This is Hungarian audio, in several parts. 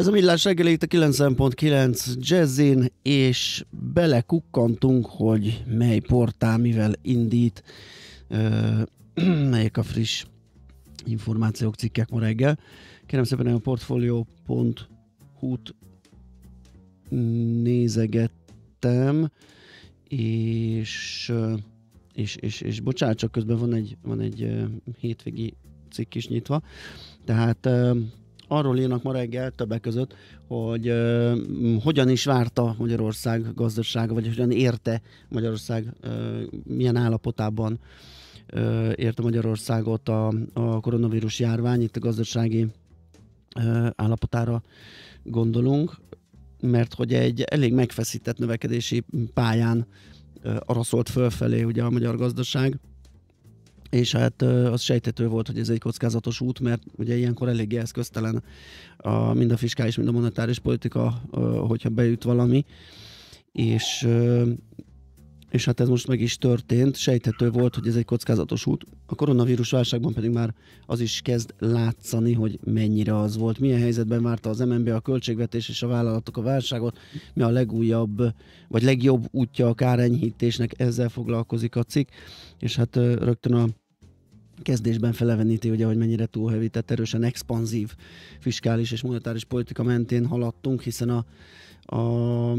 Ez a Millás reggel itt a 9.9 Jazzin, és belekukkantunk, hogy mely portál mivel indít, euh, melyek a friss információk, cikkek ma reggel. Kérem szépen, a portfolio.hu-t nézegettem, és, és, és, és bocsánat, csak közben van egy, van egy hétvégi cikk is nyitva, tehát arról írnak ma reggel többek között, hogy uh, hogyan is várta Magyarország gazdasága, vagy hogyan érte Magyarország uh, milyen állapotában uh, érte Magyarországot a, a koronavírus járvány, itt a gazdasági uh, állapotára gondolunk, mert hogy egy elég megfeszített növekedési pályán uh, araszolt fölfelé ugye a magyar gazdaság, és hát az sejtető volt, hogy ez egy kockázatos út, mert ugye ilyenkor eléggé eszköztelen a, mind a fiskális, mind a monetáris politika, hogyha beüt valami, és, és hát ez most meg is történt, sejtető volt, hogy ez egy kockázatos út. A koronavírus válságban pedig már az is kezd látszani, hogy mennyire az volt, milyen helyzetben várta az MNB a költségvetés és a vállalatok a válságot, mi a legújabb, vagy legjobb útja a kárenyhítésnek, ezzel foglalkozik a cikk, és hát rögtön a kezdésben feleveníti, ugye, hogy mennyire túlhevített, erősen expanzív fiskális és monetáris politika mentén haladtunk, hiszen a, a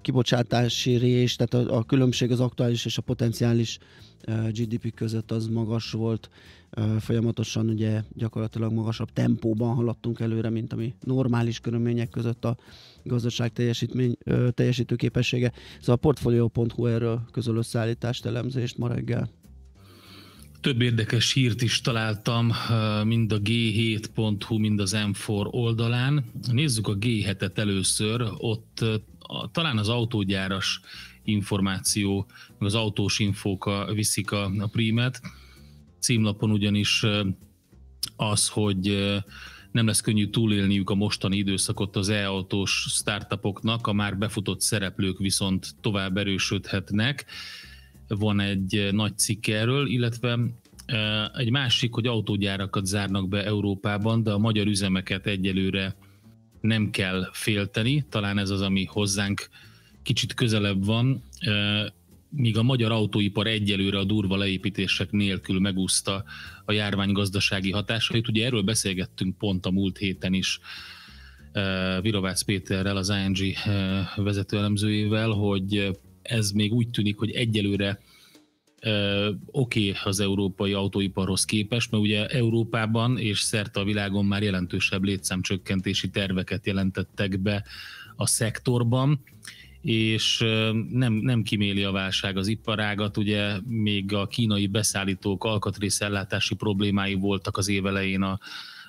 kibocsátási rés, tehát a, a különbség az aktuális és a potenciális e, GDP között az magas volt, e, folyamatosan ugye gyakorlatilag magasabb tempóban haladtunk előre, mint ami normális körülmények között a gazdaság teljesítmény, e, teljesítő képessége. Szóval a Portfolio.hu erről közöl összeállítást, elemzést ma reggel. Több érdekes hírt is találtam mind a g7.hu, mind az M4 oldalán. Nézzük a G7-et először, ott talán az autógyáras információ, az autós infók a, viszik a, a prímet. Címlapon ugyanis az, hogy nem lesz könnyű túlélniük a mostani időszakot az e-autós startupoknak, a már befutott szereplők viszont tovább erősödhetnek van egy eh, nagy cikk erről, illetve eh, egy másik, hogy autógyárakat zárnak be Európában, de a magyar üzemeket egyelőre nem kell félteni, talán ez az, ami hozzánk kicsit közelebb van, eh, míg a magyar autóipar egyelőre a durva leépítések nélkül megúszta a járvány gazdasági hatásait. Ugye erről beszélgettünk pont a múlt héten is Virovácz Péterrel, az ING elemzőjével, hogy ez még úgy tűnik, hogy egyelőre oké okay az európai autóiparhoz képest, mert ugye Európában és szerte a világon már jelentősebb létszámcsökkentési terveket jelentettek be a szektorban, és nem, nem kiméli a válság az iparágat, ugye még a kínai beszállítók alkatrészellátási problémái voltak az évelején a,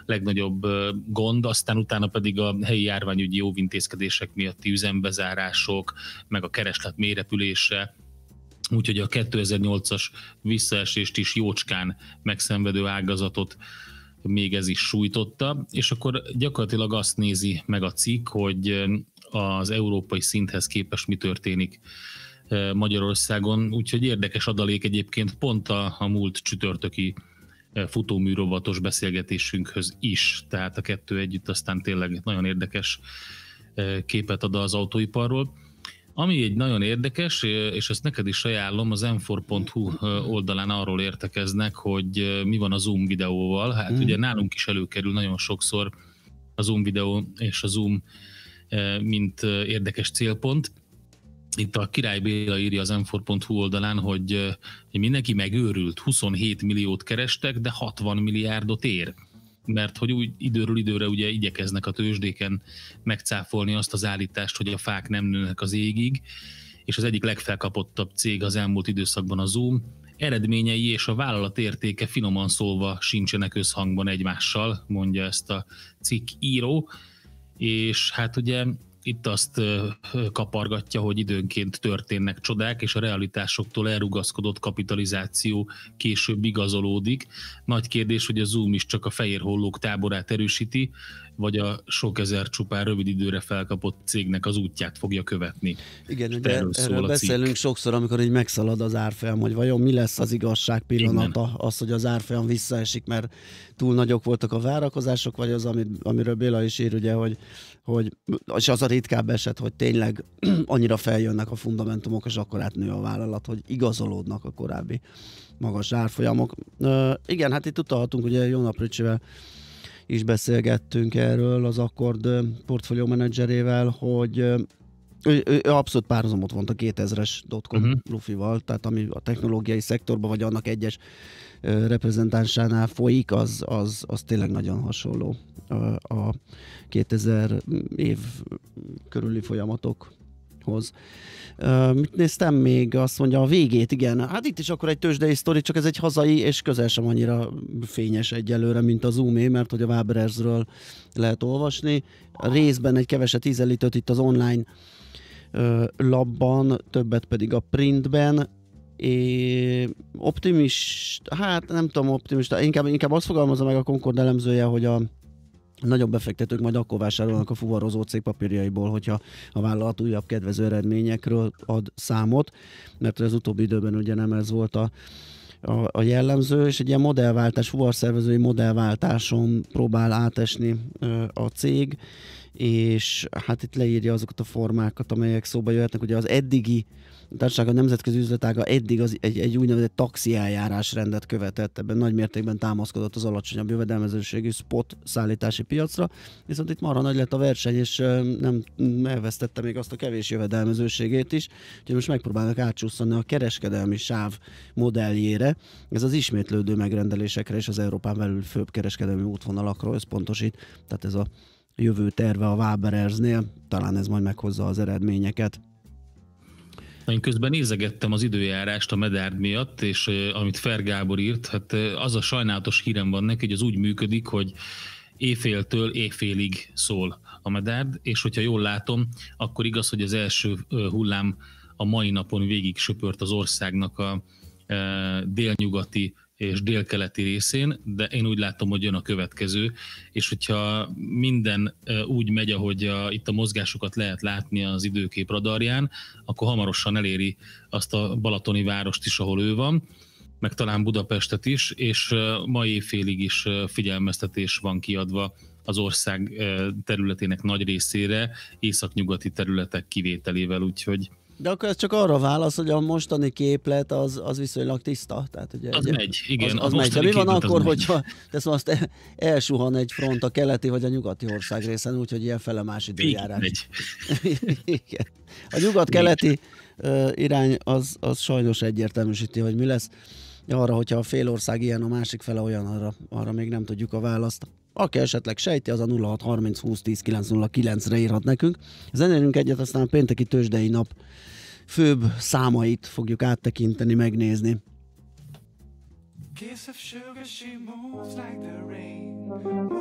legnagyobb gond, aztán utána pedig a helyi járványügyi jóvintézkedések miatti üzembezárások, meg a kereslet mérepülése, úgyhogy a 2008-as visszaesést is jócskán megszenvedő ágazatot még ez is sújtotta, és akkor gyakorlatilag azt nézi meg a cikk, hogy az európai szinthez képest mi történik Magyarországon, úgyhogy érdekes adalék egyébként pont a, a múlt csütörtöki futóműrovatos beszélgetésünkhöz is. Tehát a kettő együtt aztán tényleg nagyon érdekes képet ad az autóiparról. Ami egy nagyon érdekes, és ezt neked is ajánlom, az m4.hu oldalán arról értekeznek, hogy mi van a Zoom videóval. Hát mm. ugye nálunk is előkerül nagyon sokszor a Zoom videó és a Zoom mint érdekes célpont itt a Király Béla írja az m oldalán, hogy, mindenki megőrült, 27 milliót kerestek, de 60 milliárdot ér mert hogy úgy időről időre ugye igyekeznek a tőzsdéken megcáfolni azt az állítást, hogy a fák nem nőnek az égig, és az egyik legfelkapottabb cég az elmúlt időszakban a Zoom, eredményei és a vállalat értéke finoman szólva sincsenek összhangban egymással, mondja ezt a cikk író, és hát ugye itt azt kapargatja, hogy időnként történnek csodák, és a realitásoktól elrugaszkodott kapitalizáció később igazolódik. Nagy kérdés, hogy a Zoom is csak a fehér hollók táborát erősíti, vagy a sok ezer csupán rövid időre felkapott cégnek az útját fogja követni. Igen, ugye erről, erről beszélünk sokszor, amikor így megszalad az árfolyam, hogy vajon mi lesz az igazság pillanata, Igen. az, hogy az árfolyam visszaesik, mert túl nagyok voltak a várakozások, vagy az, amit, amiről Béla is ír, ugye, hogy, hogy és az a ritkább eset, hogy tényleg annyira feljönnek a fundamentumok, és akkor átnő a vállalat, hogy igazolódnak a korábbi magas árfolyamok. Ö, igen, hát itt utalhatunk ugye Jónap Ricsivel is beszélgettünk erről az Akkord portfólió menedzserével, hogy ő, ő, ő abszolút párhuzamot vont a 2000-es dotcom uh-huh. lufival, tehát ami a technológiai szektorban vagy annak egyes reprezentánsánál folyik, az, az, az tényleg nagyon hasonló a 2000 év körüli folyamatok hoz. Uh, mit néztem még? Azt mondja, a végét, igen. Hát itt is akkor egy tőzsdei sztori, csak ez egy hazai, és közel sem annyira fényes egyelőre, mint az Zoomé, mert hogy a Waberersről lehet olvasni. Részben egy keveset ízelítőt itt az online uh, labban, többet pedig a printben. É, optimist, hát nem tudom optimista, inkább, inkább azt fogalmazza meg a Concord elemzője, hogy a nagyobb befektetők majd akkor vásárolnak a fuvarozó cég papírjaiból, hogyha a vállalat újabb kedvező eredményekről ad számot, mert az utóbbi időben ugye nem ez volt a, a, a jellemző, és egy ilyen modellváltás, fuvarszervezői modellváltáson próbál átesni a cég, és hát itt leírja azokat a formákat, amelyek szóba jöhetnek. Ugye az eddigi a társaság a nemzetközi üzletága eddig az, egy, egy úgynevezett taxi eljárás rendet követett, ebben nagy mértékben támaszkodott az alacsonyabb jövedelmezőségű spot szállítási piacra, viszont itt marha nagy lett a verseny, és nem elvesztette még azt a kevés jövedelmezőségét is, úgyhogy most megpróbálnak átcsúszani a kereskedelmi sáv modelljére, ez az ismétlődő megrendelésekre és az Európán belül főbb kereskedelmi útvonalakról összpontosít, tehát ez a jövő terve a Waberersnél, talán ez majd meghozza az eredményeket. Én közben nézegettem az időjárást a medárd miatt, és amit Fer Gábor írt, hát az a sajnálatos hírem van neki, hogy az úgy működik, hogy éjféltől éjfélig szól a medárd, és hogyha jól látom, akkor igaz, hogy az első hullám a mai napon végig söpört az országnak a délnyugati és délkeleti részén, de én úgy látom, hogy jön a következő, és hogyha minden úgy megy, ahogy a, itt a mozgásokat lehet látni az időkép radarján, akkor hamarosan eléri azt a balatoni várost is, ahol ő van, meg talán Budapestet is, és mai éjfélig is figyelmeztetés van kiadva az ország területének nagy részére, északnyugati területek kivételével, úgyhogy de akkor ez csak arra válasz, hogy a mostani képlet az, az viszonylag tiszta. Tehát ugye, az ugye, megy, igen. Az, az megy. De mi van akkor, hogyha tesz szóval azt elsuhan egy front a keleti vagy a nyugati ország részen, úgyhogy ilyen fele más időjárás. igen. A nyugat-keleti irány az, az sajnos egyértelműsíti, hogy mi lesz. Arra, hogyha a fél ország ilyen, a másik fele olyan, arra, arra még nem tudjuk a választ. Aki esetleg sejti, az a 0630 re írhat nekünk. ennélünk egyet, aztán pénteki tőzsdei nap főbb számait fogjuk áttekinteni, megnézni. Kiss of sugar, she moves like the rain.